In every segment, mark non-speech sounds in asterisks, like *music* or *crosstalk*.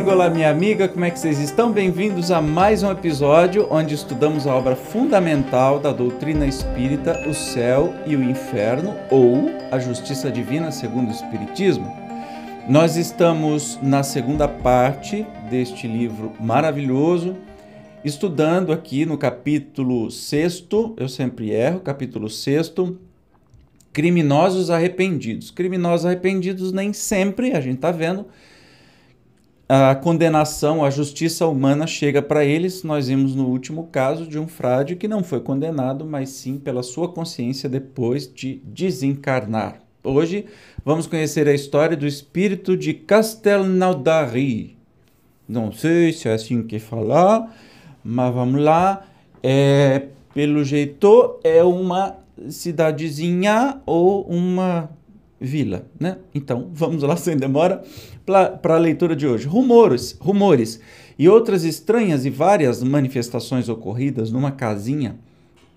amigo, olá minha amiga, como é que vocês estão? Bem-vindos a mais um episódio onde estudamos a obra fundamental da doutrina espírita, O Céu e o Inferno, ou A Justiça Divina segundo o Espiritismo. Nós estamos na segunda parte deste livro maravilhoso, estudando aqui no capítulo 6, eu sempre erro, capítulo 6, criminosos arrependidos. Criminosos arrependidos nem sempre, a gente está vendo, a condenação, a justiça humana chega para eles. Nós vimos no último caso de um frade que não foi condenado, mas sim pela sua consciência depois de desencarnar. Hoje vamos conhecer a história do espírito de Castelnaudary. Não sei se é assim que falar, mas vamos lá. É, pelo jeito, é uma cidadezinha ou uma Vila, né? Então, vamos lá *laughs* sem demora para a leitura de hoje. Rumores, rumores e outras estranhas e várias manifestações ocorridas numa casinha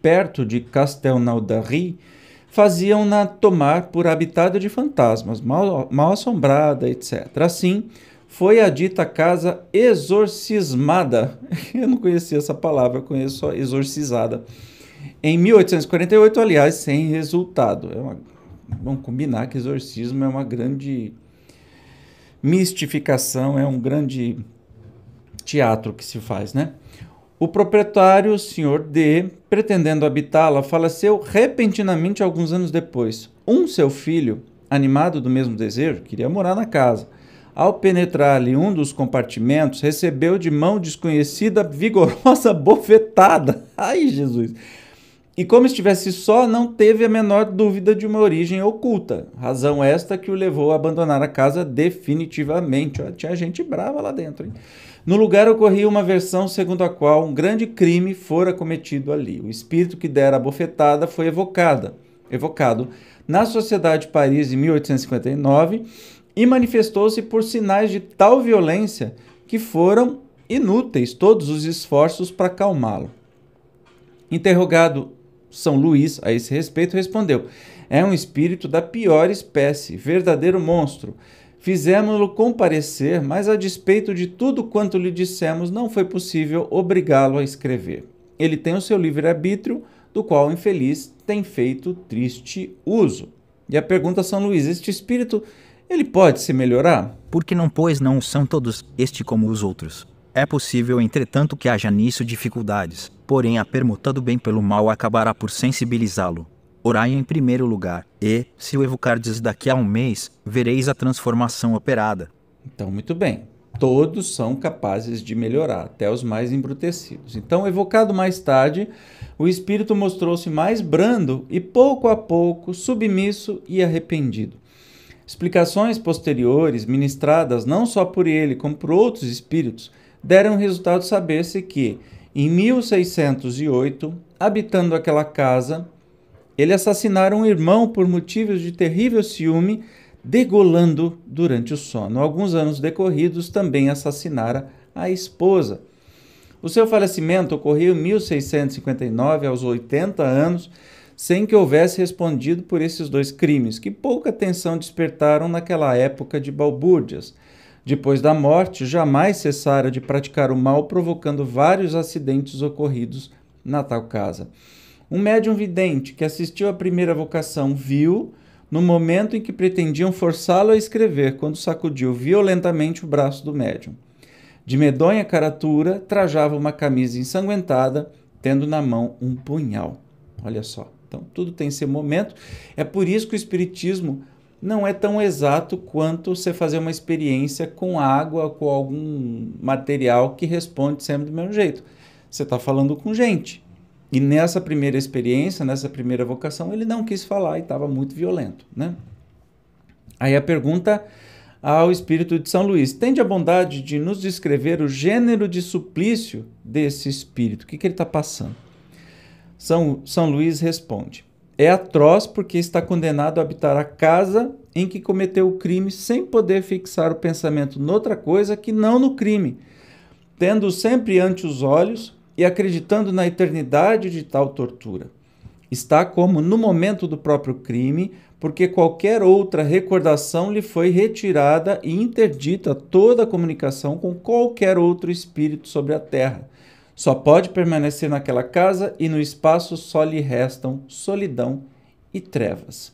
perto de Castelnaudary faziam-na tomar por habitada de fantasmas, mal, mal assombrada, etc. Assim, foi a dita casa exorcismada. *laughs* Eu não conhecia essa palavra, eu conheço só exorcizada. Em 1848, aliás, sem resultado. É uma vamos combinar que exorcismo é uma grande mistificação, é um grande teatro que se faz, né? O proprietário, o senhor D, pretendendo habitá-la, faleceu repentinamente alguns anos depois. Um seu filho, animado do mesmo desejo, queria morar na casa. Ao penetrar-lhe um dos compartimentos, recebeu de mão desconhecida vigorosa *laughs* bofetada. Ai, Jesus! E como estivesse só, não teve a menor dúvida de uma origem oculta. Razão esta que o levou a abandonar a casa definitivamente. Ó, tinha gente brava lá dentro, hein? No lugar ocorria uma versão segundo a qual um grande crime fora cometido ali. O espírito que dera a bofetada foi evocada, evocado na Sociedade de Paris em 1859 e manifestou-se por sinais de tal violência que foram inúteis todos os esforços para calmá-lo. Interrogado são Luís, a esse respeito, respondeu: É um espírito da pior espécie, verdadeiro monstro. Fizemos-lo comparecer, mas a despeito de tudo quanto lhe dissemos, não foi possível obrigá-lo a escrever. Ele tem o seu livre-arbítrio, do qual o infeliz tem feito triste uso. E a pergunta a São Luís: Este espírito, ele pode se melhorar? Porque não, pois, não são todos este como os outros é possível, entretanto, que haja nisso dificuldades, porém a permuta do bem pelo mal acabará por sensibilizá-lo. Orai em primeiro lugar, e, se o evocardes daqui a um mês, vereis a transformação operada. Então, muito bem. Todos são capazes de melhorar, até os mais embrutecidos. Então, evocado mais tarde, o espírito mostrou-se mais brando e pouco a pouco submisso e arrependido. Explicações posteriores, ministradas não só por ele, como por outros espíritos, deram resultado saber-se que, em 1608, habitando aquela casa, ele assassinara um irmão por motivos de terrível ciúme, degolando durante o sono. Alguns anos decorridos, também assassinara a esposa. O seu falecimento ocorreu em 1659, aos 80 anos, sem que houvesse respondido por esses dois crimes, que pouca atenção despertaram naquela época de balbúrdias. Depois da morte, jamais cessara de praticar o mal, provocando vários acidentes ocorridos na tal casa. Um médium vidente que assistiu à primeira vocação viu, no momento em que pretendiam forçá-lo a escrever, quando sacudiu violentamente o braço do médium. De medonha caratura, trajava uma camisa ensanguentada, tendo na mão um punhal. Olha só. Então, tudo tem seu momento. É por isso que o Espiritismo não é tão exato quanto você fazer uma experiência com água, com algum material que responde sempre do mesmo jeito. Você está falando com gente. E nessa primeira experiência, nessa primeira vocação, ele não quis falar e estava muito violento. Né? Aí a pergunta ao espírito de São Luís: tende a bondade de nos descrever o gênero de suplício desse espírito? O que, que ele está passando? São, São Luís responde: é atroz porque está condenado a habitar a casa em que cometeu o crime sem poder fixar o pensamento noutra coisa que não no crime, tendo sempre ante os olhos e acreditando na eternidade de tal tortura. Está como no momento do próprio crime, porque qualquer outra recordação lhe foi retirada e interdita toda a comunicação com qualquer outro espírito sobre a terra, só pode permanecer naquela casa e no espaço só lhe restam solidão e trevas.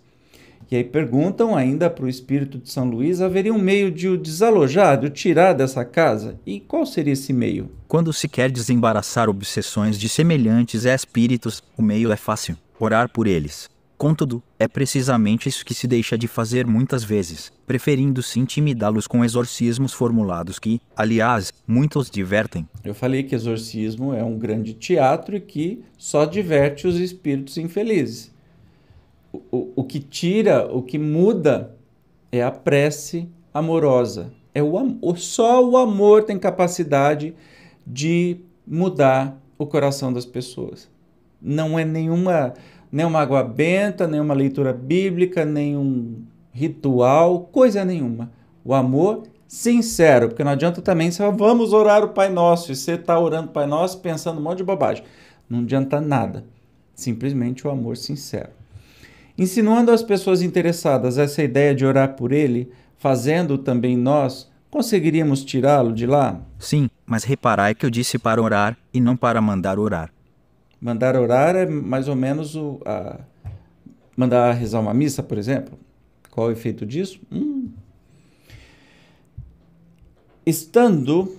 E aí perguntam ainda para o espírito de São Luís: haveria um meio de o desalojar, de o tirar dessa casa? E qual seria esse meio? Quando se quer desembaraçar obsessões de semelhantes espíritos, o meio é fácil: orar por eles. Contudo, é precisamente isso que se deixa de fazer muitas vezes, preferindo-se intimidá-los com exorcismos formulados que, aliás, muitos divertem. Eu falei que exorcismo é um grande teatro e que só diverte os espíritos infelizes. O, o, o que tira, o que muda é a prece amorosa. É o só o amor tem capacidade de mudar o coração das pessoas. Não é nenhuma nenhuma água benta, nenhuma leitura bíblica, nenhum ritual, coisa nenhuma. O amor sincero, porque não adianta também se vamos orar o Pai Nosso e você está orando o Pai Nosso pensando um monte de bobagem. Não adianta nada. Simplesmente o amor sincero. Insinuando às pessoas interessadas essa ideia de orar por ele, fazendo também nós, conseguiríamos tirá-lo de lá? Sim, mas reparai que eu disse para orar e não para mandar orar. Mandar orar é mais ou menos o, a, mandar rezar uma missa, por exemplo. Qual é o efeito disso? Hum. Estando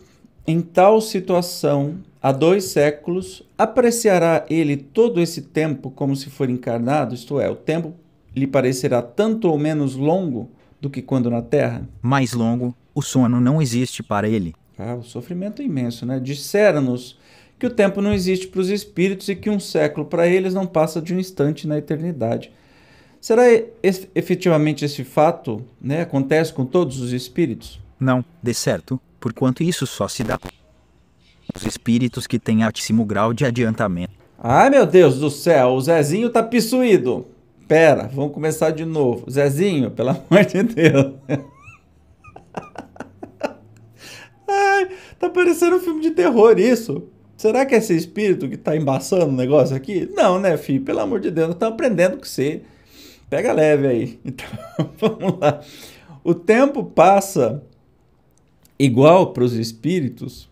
em tal situação há dois séculos, apreciará ele todo esse tempo como se for encarnado, isto é, o tempo lhe parecerá tanto ou menos longo do que quando na Terra? Mais longo, o sono não existe para ele. Ah, o sofrimento é imenso, né? Disseram-nos que o tempo não existe para os espíritos e que um século para eles não passa de um instante na eternidade. Será efetivamente esse fato né, acontece com todos os espíritos? Não, de certo, porquanto isso só se dá os espíritos que têm altíssimo grau de adiantamento. Ai meu Deus do céu, o Zezinho tá pissuído. Pera, vamos começar de novo. Zezinho, pelo amor de Deus. *laughs* Ai, tá parecendo um filme de terror isso. Será que é esse espírito que está embaçando o negócio aqui? Não, né, filho? Pelo amor de Deus, não estamos aprendendo com você. Pega leve aí. *laughs* Então, vamos lá. O tempo passa igual para os espíritos?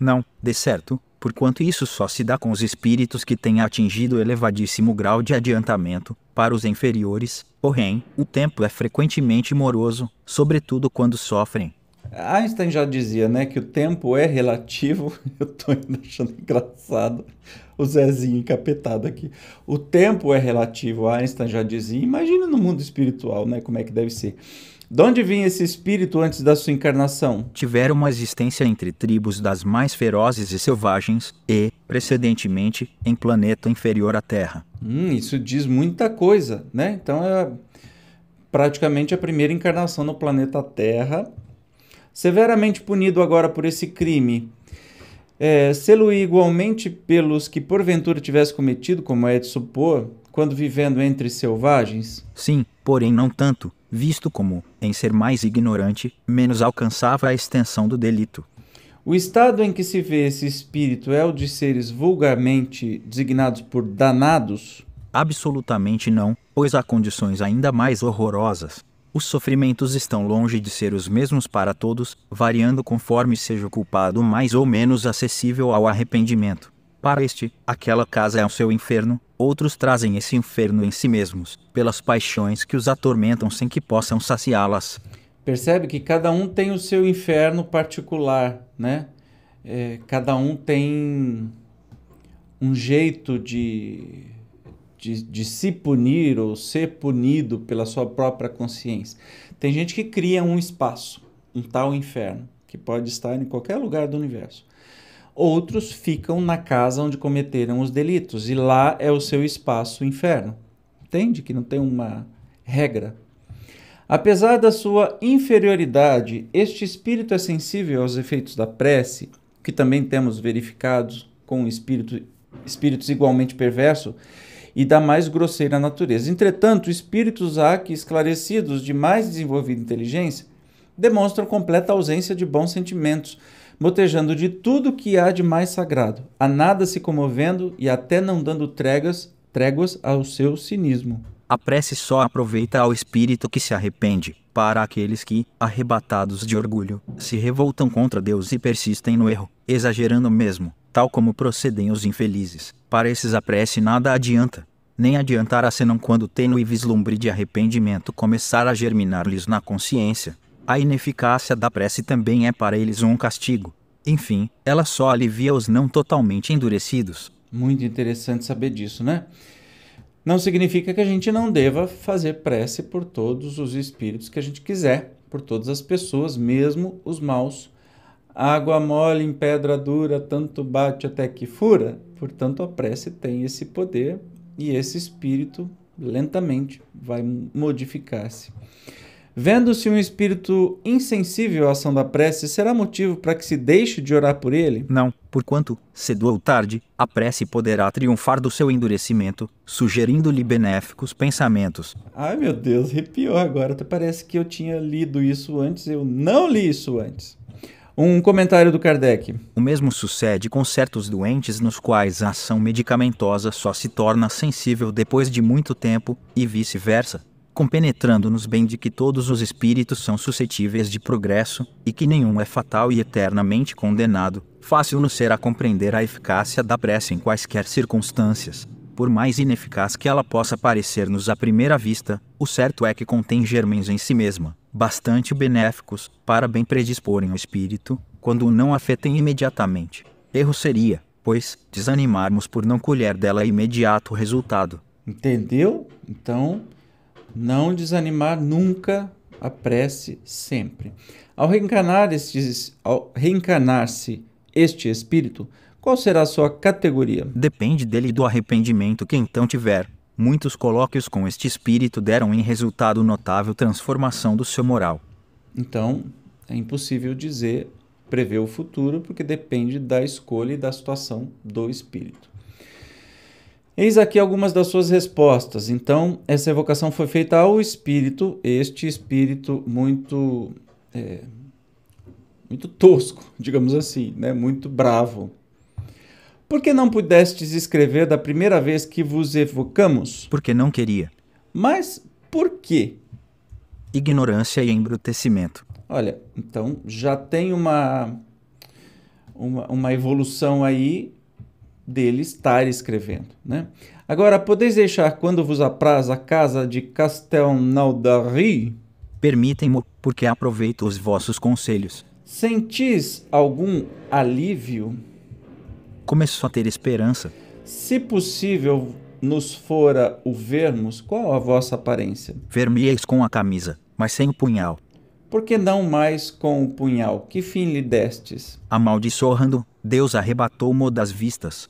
Não, de certo, porquanto isso só se dá com os espíritos que têm atingido elevadíssimo grau de adiantamento, para os inferiores, porém, o tempo é frequentemente moroso, sobretudo quando sofrem Einstein já dizia, né, que o tempo é relativo. *laughs* Eu tô ainda achando engraçado o Zezinho encapetado aqui. O tempo é relativo, Einstein já dizia. Imagina no mundo espiritual, né, como é que deve ser. De onde vinha esse espírito antes da sua encarnação? Tiveram uma existência entre tribos das mais ferozes e selvagens e, precedentemente, em planeta inferior à Terra. Hum, isso diz muita coisa, né? Então é praticamente a primeira encarnação no planeta Terra severamente punido agora por esse crime. É, selo igualmente pelos que porventura tivesse cometido, como é de supor, quando vivendo entre selvagens? Sim, porém não tanto, visto como, em ser mais ignorante, menos alcançava a extensão do delito. O estado em que se vê esse espírito é o de seres vulgarmente designados por danados? Absolutamente não, pois há condições ainda mais horrorosas, os sofrimentos estão longe de ser os mesmos para todos, variando conforme seja o culpado mais ou menos acessível ao arrependimento. Para este, aquela casa é o seu inferno, outros trazem esse inferno em si mesmos, pelas paixões que os atormentam sem que possam saciá-las. Percebe que cada um tem o seu inferno particular, né? É, cada um tem um jeito de de, de se punir ou ser punido pela sua própria consciência. Tem gente que cria um espaço, um tal inferno, que pode estar em qualquer lugar do universo. Outros ficam na casa onde cometeram os delitos e lá é o seu espaço inferno. Entende que não tem uma regra? Apesar da sua inferioridade, este espírito é sensível aos efeitos da prece, que também temos verificados com espírito, espíritos igualmente perversos, e da mais grosseira natureza. Entretanto, espíritos há que, esclarecidos de mais desenvolvida inteligência, demonstram completa ausência de bons sentimentos, motejando de tudo que há de mais sagrado, a nada se comovendo e até não dando tregas, tréguas ao seu cinismo. A prece só aproveita ao espírito que se arrepende, para aqueles que, arrebatados de orgulho, se revoltam contra Deus e persistem no erro, exagerando mesmo, tal como procedem os infelizes. Para esses a prece nada adianta, nem adiantará senão quando tênue vislumbre de arrependimento começar a germinar-lhes na consciência. A ineficácia da prece também é para eles um castigo. Enfim, ela só alivia os não totalmente endurecidos. Muito interessante saber disso, né? Não significa que a gente não deva fazer prece por todos os espíritos que a gente quiser, por todas as pessoas, mesmo os maus Água mole em pedra dura, tanto bate até que fura. Portanto, a prece tem esse poder e esse espírito lentamente vai modificar-se. Vendo-se um espírito insensível à ação da prece, será motivo para que se deixe de orar por ele? Não, porquanto, cedo ou tarde, a prece poderá triunfar do seu endurecimento, sugerindo-lhe benéficos pensamentos. Ai meu Deus, arrepiou agora. Parece que eu tinha lido isso antes, eu não li isso antes. Um comentário do Kardec. O mesmo sucede com certos doentes nos quais a ação medicamentosa só se torna sensível depois de muito tempo, e vice-versa, compenetrando-nos bem de que todos os espíritos são suscetíveis de progresso, e que nenhum é fatal e eternamente condenado, fácil nos será compreender a eficácia da prece em quaisquer circunstâncias. Por mais ineficaz que ela possa parecer-nos à primeira vista, o certo é que contém germens em si mesma, bastante benéficos, para bem predisporem o espírito, quando não afetem imediatamente. Erro seria, pois, desanimarmos por não colher dela imediato resultado. Entendeu? Então, não desanimar nunca, a prece sempre. Ao reencarnar-se reencarnar este espírito, qual será a sua categoria? Depende dele do arrependimento que então tiver. Muitos colóquios com este espírito deram em resultado notável transformação do seu moral. Então, é impossível dizer prever o futuro, porque depende da escolha e da situação do espírito. Eis aqui algumas das suas respostas. Então, essa evocação foi feita ao espírito, este espírito muito. É, muito tosco, *laughs* digamos assim, né? muito bravo. Por que não pudestes escrever da primeira vez que vos evocamos? Porque não queria. Mas por quê? Ignorância e embrutecimento. Olha, então já tem uma, uma, uma evolução aí dele estar escrevendo, né? Agora, podeis deixar quando vos apraz a casa de Castelnaudary? permitem me porque aproveito os vossos conselhos. Sentis algum alívio? começou a ter esperança. Se possível nos fora o vermos, qual a vossa aparência? Vermieis com a camisa, mas sem o punhal. Por que não mais com o punhal? Que fim lhe destes? Amaldiçoando, Deus arrebatou-mo das vistas.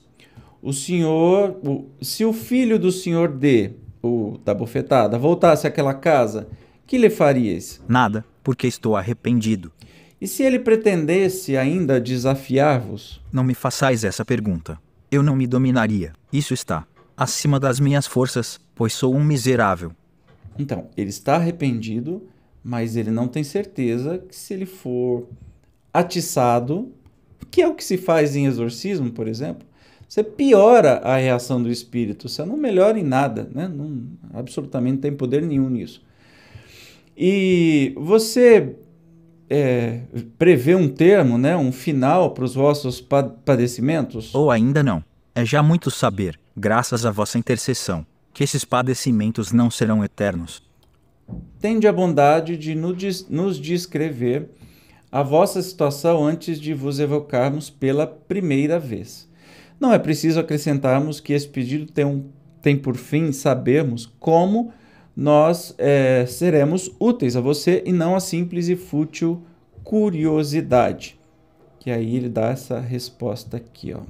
O senhor, o, se o filho do senhor D, o da bofetada, voltasse àquela casa, que lhe farias? Nada, porque estou arrependido. E se ele pretendesse ainda desafiar-vos? Não me façais essa pergunta. Eu não me dominaria. Isso está acima das minhas forças, pois sou um miserável. Então, ele está arrependido, mas ele não tem certeza que se ele for atiçado, que é o que se faz em exorcismo, por exemplo, você piora a reação do espírito, você não melhora em nada, né? Não, absolutamente não tem poder nenhum nisso. E você é, prevê um termo, né, um final para os vossos padecimentos? Ou ainda não. É já muito saber, graças à vossa intercessão, que esses padecimentos não serão eternos. Tende a bondade de nos descrever a vossa situação antes de vos evocarmos pela primeira vez. Não é preciso acrescentarmos que esse pedido tem, um, tem por fim sabermos como nós é, seremos úteis a você e não a simples e fútil curiosidade. Que aí ele dá essa resposta aqui, ó.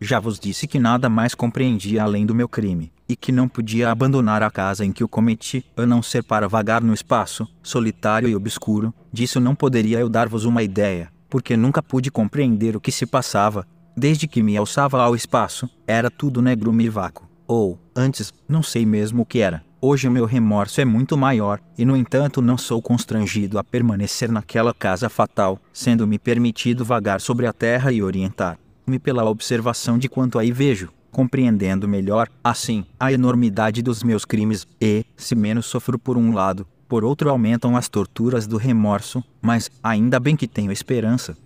Já vos disse que nada mais compreendia além do meu crime, e que não podia abandonar a casa em que o cometi, a não ser para vagar no espaço, solitário e obscuro, disso não poderia eu dar-vos uma ideia, porque nunca pude compreender o que se passava, desde que me alçava ao espaço, era tudo negrume e vácuo, ou, antes, não sei mesmo o que era. Hoje o meu remorso é muito maior, e no entanto não sou constrangido a permanecer naquela casa fatal, sendo-me permitido vagar sobre a terra e orientar-me pela observação de quanto aí vejo, compreendendo melhor, assim, a enormidade dos meus crimes, e, se menos sofro por um lado, por outro aumentam as torturas do remorso, mas ainda bem que tenho esperança.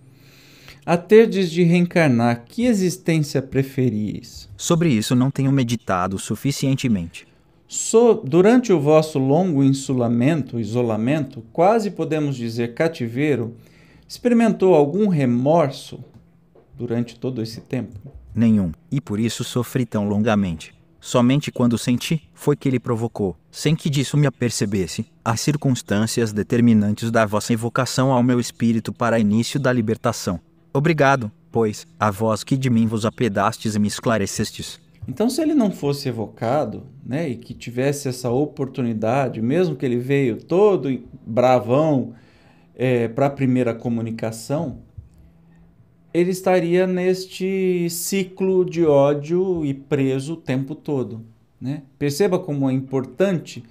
A terdes de reencarnar, que existência preferis? Sobre isso não tenho meditado suficientemente. So, durante o vosso longo insulamento, isolamento, quase podemos dizer cativeiro, experimentou algum remorso durante todo esse tempo? Nenhum, e por isso sofri tão longamente. Somente quando senti, foi que ele provocou, sem que disso me apercebesse, as circunstâncias determinantes da vossa invocação ao meu espírito para início da libertação. Obrigado, pois, a vós que de mim vos apedastes e me esclarecestes, então, se ele não fosse evocado, né, e que tivesse essa oportunidade, mesmo que ele veio todo bravão é, para a primeira comunicação, ele estaria neste ciclo de ódio e preso o tempo todo. Né? Perceba como é importante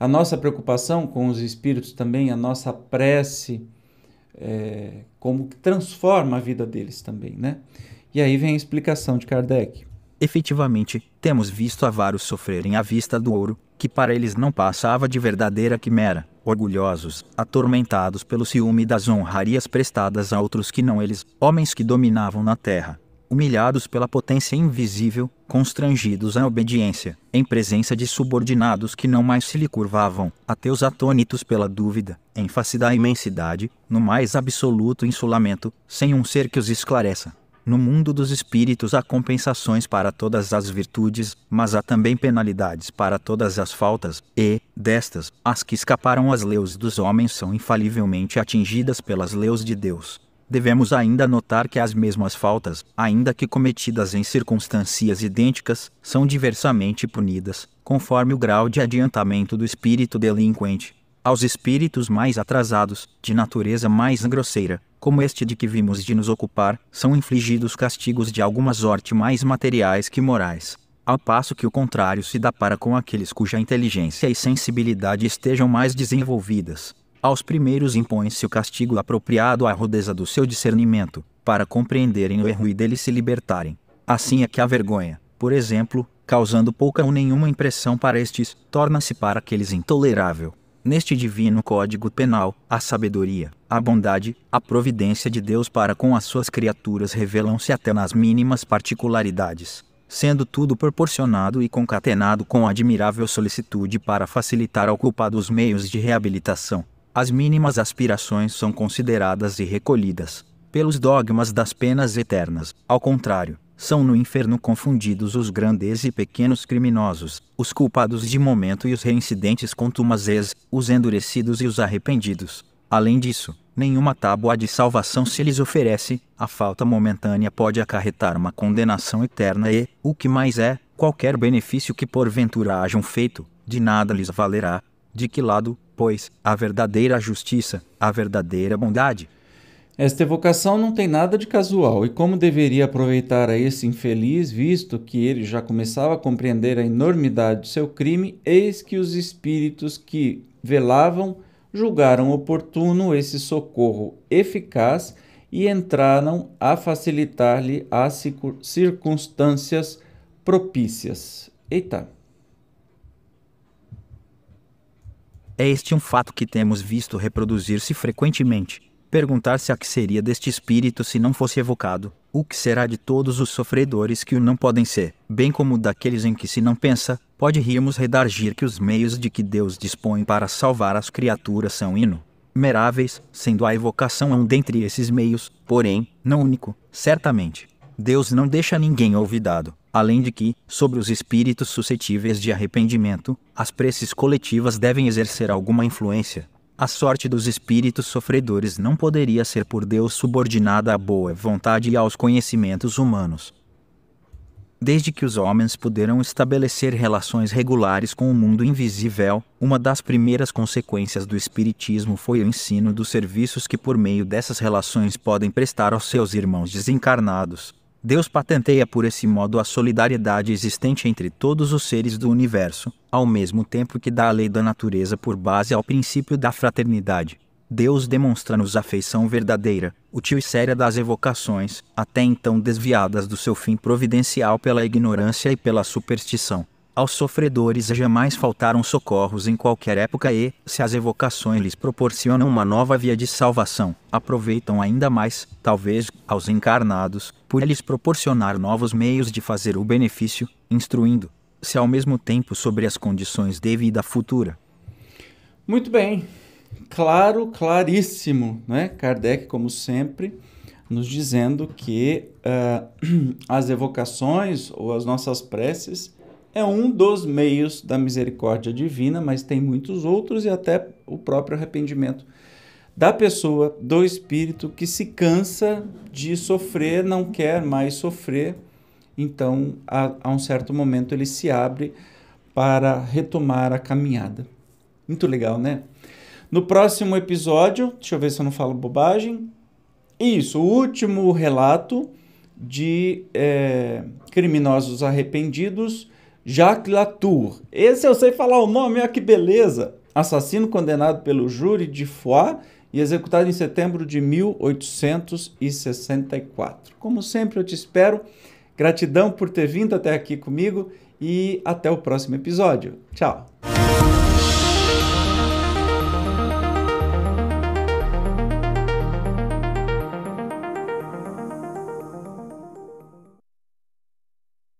a nossa preocupação com os espíritos também, a nossa prece, é, como que transforma a vida deles também. Né? E aí vem a explicação de Kardec. Efetivamente, temos visto avaros sofrerem à vista do ouro, que para eles não passava de verdadeira quimera, orgulhosos, atormentados pelo ciúme das honrarias prestadas a outros que não eles, homens que dominavam na terra, humilhados pela potência invisível, constrangidos à obediência, em presença de subordinados que não mais se lhe curvavam, ateus atônitos pela dúvida, em face da imensidade, no mais absoluto insulamento, sem um ser que os esclareça. No mundo dos espíritos há compensações para todas as virtudes, mas há também penalidades para todas as faltas, e, destas, as que escaparam às leis dos homens são infalivelmente atingidas pelas leis de Deus. Devemos ainda notar que as mesmas faltas, ainda que cometidas em circunstâncias idênticas, são diversamente punidas, conforme o grau de adiantamento do espírito delinquente. Aos espíritos mais atrasados, de natureza mais grosseira, como este de que vimos de nos ocupar, são infligidos castigos de alguma sorte mais materiais que morais, ao passo que o contrário se dá para com aqueles cuja inteligência e sensibilidade estejam mais desenvolvidas. Aos primeiros impõe-se o castigo apropriado à rudeza do seu discernimento, para compreenderem o erro e dele se libertarem. Assim é que a vergonha, por exemplo, causando pouca ou nenhuma impressão para estes, torna-se para aqueles intolerável neste divino código penal, a sabedoria, a bondade, a providência de Deus para com as suas criaturas revelam-se até nas mínimas particularidades, sendo tudo proporcionado e concatenado com admirável solicitude para facilitar ao culpado os meios de reabilitação. As mínimas aspirações são consideradas e recolhidas, pelos dogmas das penas eternas. Ao contrário, são no inferno confundidos os grandes e pequenos criminosos, os culpados de momento e os reincidentes contumazes, os endurecidos e os arrependidos. Além disso, nenhuma tábua de salvação se lhes oferece, a falta momentânea pode acarretar uma condenação eterna e, o que mais é, qualquer benefício que porventura hajam feito, de nada lhes valerá. De que lado, pois, a verdadeira justiça, a verdadeira bondade? Esta evocação não tem nada de casual, e como deveria aproveitar a esse infeliz, visto que ele já começava a compreender a enormidade do seu crime, eis que os espíritos que velavam julgaram oportuno esse socorro eficaz e entraram a facilitar-lhe as circunstâncias propícias. Eita! É este um fato que temos visto reproduzir-se frequentemente perguntar se a que seria deste espírito se não fosse evocado, o que será de todos os sofredores que o não podem ser, bem como daqueles em que se não pensa, pode rirmos redargir que os meios de que Deus dispõe para salvar as criaturas são hino. meráveis, sendo a evocação é um dentre esses meios, porém, não único, certamente. Deus não deixa ninguém olvidado, além de que, sobre os espíritos suscetíveis de arrependimento, as preces coletivas devem exercer alguma influência. A sorte dos espíritos sofredores não poderia ser por Deus subordinada à boa vontade e aos conhecimentos humanos. Desde que os homens puderam estabelecer relações regulares com o mundo invisível, uma das primeiras consequências do Espiritismo foi o ensino dos serviços que, por meio dessas relações, podem prestar aos seus irmãos desencarnados. Deus patenteia por esse modo a solidariedade existente entre todos os seres do universo, ao mesmo tempo que dá a lei da natureza por base ao princípio da fraternidade. Deus demonstra-nos afeição verdadeira, útil e séria das evocações, até então desviadas do seu fim providencial pela ignorância e pela superstição. Aos sofredores jamais faltaram socorros em qualquer época e, se as evocações lhes proporcionam uma nova via de salvação, aproveitam ainda mais, talvez, aos encarnados, por lhes proporcionar novos meios de fazer o benefício, instruindo-se ao mesmo tempo sobre as condições de vida futura. Muito bem. Claro, claríssimo, né? Kardec, como sempre, nos dizendo que uh, *clears throat* as evocações ou as nossas preces é um dos meios da misericórdia divina, mas tem muitos outros e até o próprio arrependimento da pessoa, do espírito que se cansa de sofrer, não quer mais sofrer. Então, a, a um certo momento, ele se abre para retomar a caminhada. Muito legal, né? No próximo episódio, deixa eu ver se eu não falo bobagem. Isso, o último relato de é, criminosos arrependidos Jacques Latour. Esse eu sei falar o nome, olha que beleza! Assassino condenado pelo júri de Foix e executado em setembro de 1864. Como sempre, eu te espero. Gratidão por ter vindo até aqui comigo e até o próximo episódio. Tchau!